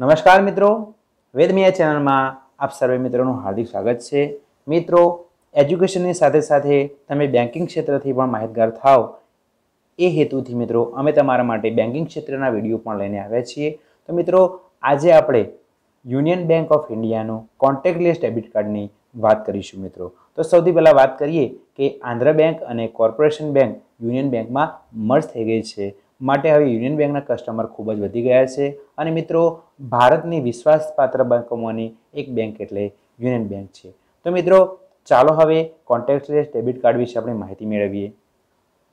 નમસ્કાર મિત્રો વેદમિયા ચેનલમાં આપ સર્વે મિત્રોનું હાર્દિક સ્વાગત છે મિત્રો એજ્યુકેશનની સાથે સાથે તમે બેન્કિંગ ક્ષેત્રથી પણ માહિતગાર થાઓ એ હેતુથી મિત્રો અમે તમારા માટે બેન્કિંગ ક્ષેત્રના વિડીયો પણ લઈને આવ્યા છીએ તો મિત્રો આજે આપણે યુનિયન બેંક ઓફ ઇન્ડિયાનું કોન્ટેક્ટલેસ ડેબિટ કાર્ડની વાત કરીશું મિત્રો તો સૌથી પહેલાં વાત કરીએ કે આંધ્ર બેંક અને કોર્પોરેશન બેંક યુનિયન બેંકમાં મર્જ થઈ ગઈ છે માટે હવે યુનિયન બેંકના કસ્ટમર ખૂબ જ વધી ગયા છે અને મિત્રો ભારતની વિશ્વાસપાત્ર બેંકોમાંની એક બેંક એટલે યુનિયન બેંક છે તો મિત્રો ચાલો હવે કોન્ટેક્ટલેસ ડેબિટ કાર્ડ વિશે આપણે માહિતી મેળવીએ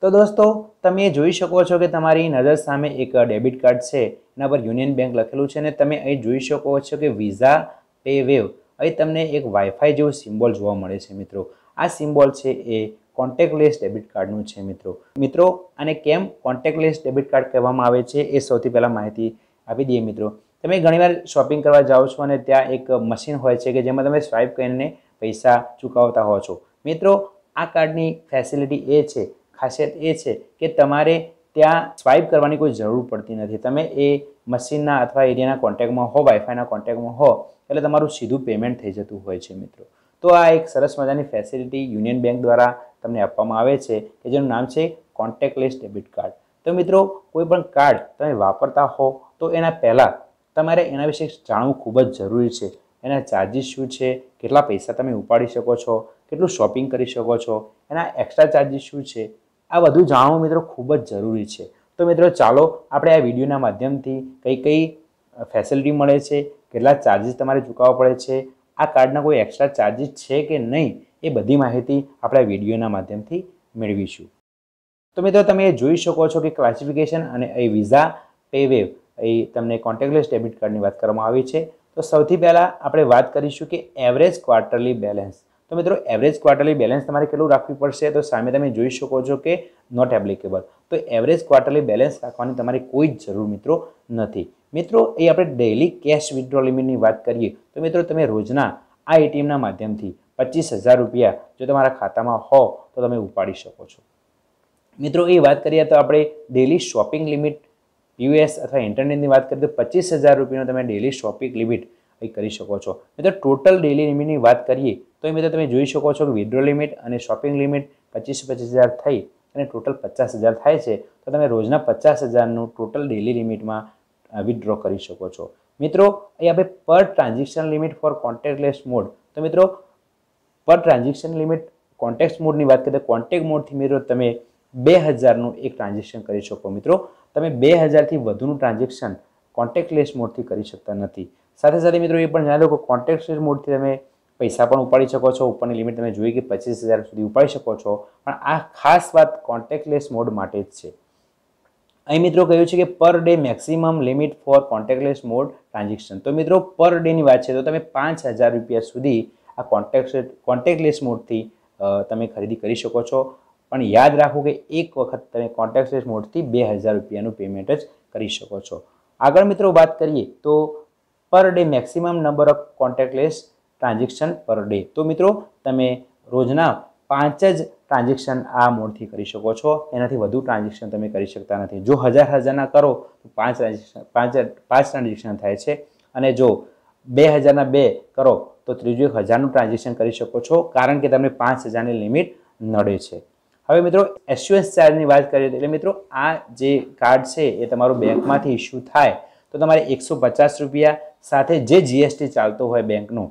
તો દોસ્તો તમે જોઈ શકો છો કે તમારી નજર સામે એક ડેબિટ કાર્ડ છે એના પર યુનિયન બેંક લખેલું છે અને તમે અહીં જોઈ શકો છો કે વિઝા પે વેવ અહીં તમને એક વાઇફાઈ જેવો સિમ્બોલ જોવા મળે છે મિત્રો આ સિમ્બોલ છે એ કોન્ટેક્ટલેસ ડેબિટ કાર્ડનું છે મિત્રો મિત્રો અને કેમ કોન્ટેક્ટલેસ ડેબિટ કાર્ડ કહેવામાં આવે છે એ સૌથી પહેલાં માહિતી આપી દઈએ મિત્રો તમે ઘણીવાર શોપિંગ કરવા જાઓ છો અને ત્યાં એક મશીન હોય છે કે જેમાં તમે સ્વાઇપ કરીને પૈસા ચૂકવતા હો છો મિત્રો આ કાર્ડની ફેસિલિટી એ છે ખાસિયત એ છે કે તમારે ત્યાં સ્વાઇપ કરવાની કોઈ જરૂર પડતી નથી તમે એ મશીનના અથવા એરિયાના કોન્ટેકમાં હો વાઈફાઈના કોન્ટેક્ટમાં હો એટલે તમારું સીધું પેમેન્ટ થઈ જતું હોય છે મિત્રો તો આ એક સરસ મજાની ફેસિલિટી યુનિયન બેંક દ્વારા તમને આપવામાં આવે છે કે જેનું નામ છે કોન્ટેક્ટલેસ ડેબિટ કાર્ડ તો મિત્રો કોઈપણ કાર્ડ તમે વાપરતા હો તો એના પહેલાં તમારે એના વિશે જાણવું ખૂબ જ જરૂરી છે એના ચાર્જીસ શું છે કેટલા પૈસા તમે ઉપાડી શકો છો કેટલું શોપિંગ કરી શકો છો એના એક્સ્ટ્રા ચાર્જીસ શું છે આ બધું જાણવું મિત્રો ખૂબ જ જરૂરી છે તો મિત્રો ચાલો આપણે આ વિડીયોના માધ્યમથી કઈ કઈ ફેસિલિટી મળે છે કેટલા ચાર્જિસ તમારે ચૂકવવા પડે છે આ કાર્ડના કોઈ એક્સ્ટ્રા ચાર્જિસ છે કે નહીં એ બધી માહિતી આપણે આ વિડીયોના માધ્યમથી મેળવીશું તો મિત્રો તમે જોઈ શકો છો કે ક્લાસિફિકેશન અને એ વિઝા પેવેવ એ તમને કોન્ટેક્ટલેસ ડેબિટ કાર્ડની વાત કરવામાં આવી છે તો સૌથી પહેલાં આપણે વાત કરીશું કે એવરેજ ક્વાર્ટરલી બેલેન્સ તો મિત્રો એવરેજ ક્વાર્ટરલી બેલેન્સ તમારે કેટલું રાખવી પડશે તો સામે તમે જોઈ શકો છો કે નોટ એપ્લિકેબલ તો એવરેજ ક્વાર્ટરલી બેલેન્સ રાખવાની તમારી કોઈ જ જરૂર મિત્રો નથી મિત્રો એ આપણે ડેઇલી કેશ વિથડ્રો લિમિટની વાત કરીએ તો મિત્રો તમે રોજના આ એટીએમના માધ્યમથી પચીસ હજાર રૂપિયા જો તમારા ખાતામાં હો તો તમે ઉપાડી શકો છો મિત્રો એ વાત કરીએ તો આપણે ડેઇલી શોપિંગ લિમિટ યુએસ અથવા ઇન્ટરનેટની વાત કરીએ તો પચીસ હજાર રૂપિયાનો તમે ડેલી શોપિંગ લિમિટ એ કરી શકો છો મિત્રો ટોટલ ડેલી લિમિટની વાત કરીએ તો એ મિત્રો તમે જોઈ શકો છો કે વિડ્રો લિમિટ અને શોપિંગ લિમિટ પચીસ પચીસ હજાર થઈ અને ટોટલ પચાસ હજાર થાય છે તો તમે રોજના પચાસ હજારનું ટોટલ ડેલી લિમિટમાં વિડ્રો કરી શકો છો મિત્રો અહીં આપણે per transaction limit for contactless mode તો મિત્રો પર ટ્રાન્ઝેક્શન લિમિટ કોન્ટેક્ટ મોડની વાત કરીએ તો કોન્ટેક્ટ મોડથી મિત્રો તમે બે હજારનું એક ટ્રાન્ઝેક્શન કરી શકો મિત્રો તમે બે હજારથી વધુનું ટ્રાન્ઝેક્શન કોન્ટેક્ટલેસ મોડથી કરી શકતા નથી સાથે સાથે મિત્રો એ પણ જાણી લો કે કોન્ટેક્ટલેસ મોડથી તમે પૈસા પણ ઉપાડી શકો છો ઉપરની લિમિટ તમે જોઈ કે પચીસ હજાર સુધી ઉપાડી શકો છો પણ આ ખાસ વાત કોન્ટેક્ટલેસ મોડ માટે જ છે અહીં મિત્રો કહ્યું છે કે per day maximum limit for contactless mode transaction તો મિત્રો પર ડેની વાત છે તો તમે પાંચ હજાર રૂપિયા સુધી આ કોન્ટેક્ટ કોન્ટેક્ટલેસ મોડથી તમે ખરીદી કરી શકો છો પણ યાદ રાખો કે એક વખત તમે કોન્ટેક્ટલેસ મોડથી બે હજાર રૂપિયાનું પેમેન્ટ જ કરી શકો છો આગળ મિત્રો વાત કરીએ તો per day maximum number of contactless transaction per day તો મિત્રો તમે રોજના પાંચ જ ટ્રાન્ઝેક્શન આ મોડથી કરી શકો છો એનાથી વધુ ટ્રાન્ઝેક્શન તમે કરી શકતા નથી જો હજાર હજારના કરો તો પાંચ ટ્રાન્ઝેક્શન પાંચ પાંચ ટ્રાન્ઝેક્શન થાય છે અને જો બે હજારના બે કરો તો ત્રીજું એક હજારનું ટ્રાન્ઝેક્શન કરી શકો છો કારણ કે તમને પાંચ હજારની લિમિટ નડે છે હવે મિત્રો એસ્યુએસ ચાર્જની વાત કરીએ એટલે મિત્રો આ જે કાર્ડ છે એ તમારું બેંકમાંથી ઇસ્યુ થાય તો તમારે એકસો પચાસ રૂપિયા સાથે જે જીએસટી ચાલતો હોય બેંકનું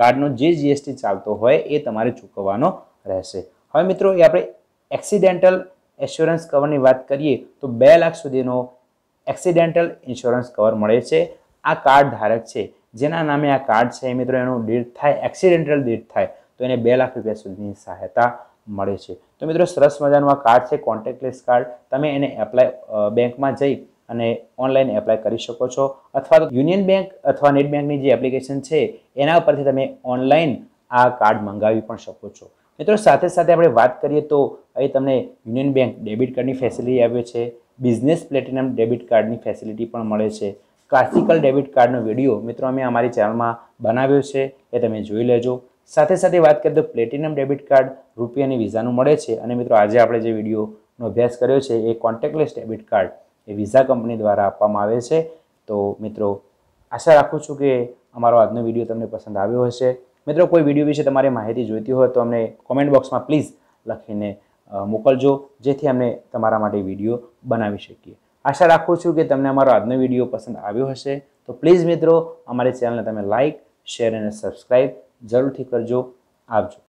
કાર્ડનો જે જીએસટી ચાલતો હોય એ તમારે ચૂકવવાનો રહેશે હવે મિત્રો એ આપણે એક્સિડેન્ટલ એસ્યોરન્સ કવરની વાત કરીએ તો બે લાખ સુધીનો એક્સિડેન્ટલ ઇન્સ્યોરન્સ કવર મળે છે આ કાર્ડ ધારક છે જેના નામે આ કાર્ડ છે મિત્રો એનું ડેટ થાય એક્સિડેન્ટલ ડેટ થાય તો એને બે લાખ રૂપિયા સુધીની સહાયતા મળે છે તો મિત્રો સરસ મજાનું આ કાર્ડ છે કોન્ટેક્ટલેસ કાર્ડ તમે એને એપ્લાય બેંકમાં જઈ અને ઓનલાઈન એપ્લાય કરી શકો છો અથવા તો યુનિયન બેંક અથવા નેટ બેંકની જે એપ્લિકેશન છે એના ઉપરથી તમે ઓનલાઈન આ કાર્ડ મંગાવી પણ શકો છો મિત્રો સાથે સાથે આપણે વાત કરીએ તો અહીં તમને યુનિયન બેંક ડેબિટ કાર્ડની ફેસિલિટી આવે છે બિઝનેસ પ્લેટિનમ ડેબિટ કાર્ડની ફેસિલિટી પણ મળે છે ક્લાસિકલ ડેબિટ કાર્ડનો વિડીયો મિત્રો અમે અમારી ચેનલમાં બનાવ્યો છે એ તમે જોઈ લેજો સાથે સાથે વાત કરીએ તો પ્લેટિનમ ડેબિટ કાર્ડ રૂપિયા અને વિઝાનું મળે છે અને મિત્રો આજે આપણે જે વિડીયોનો અભ્યાસ કર્યો છે એ કોન્ટેક્ટલેસ ડેબિટ કાર્ડ એ વિઝા કંપની દ્વારા આપવામાં આવે છે તો મિત્રો આશા રાખું છું કે અમારો આજનો વિડીયો તમને પસંદ આવ્યો હશે મિત્રો કોઈ વિડીયો વિશે તમારે માહિતી જોઈતી હોય તો અમને કોમેન્ટ બોક્સમાં પ્લીઝ લખીને મોકલજો જેથી અમે તમારા માટે વિડીયો બનાવી શકીએ આશા રાખું છું કે તમને અમારો આજનો વિડીયો પસંદ આવ્યો હશે તો પ્લીઝ મિત્રો અમારી ચેનલને તમે લાઇક શેર અને સબસ્ક્રાઈબ જરૂરથી કરજો આવજો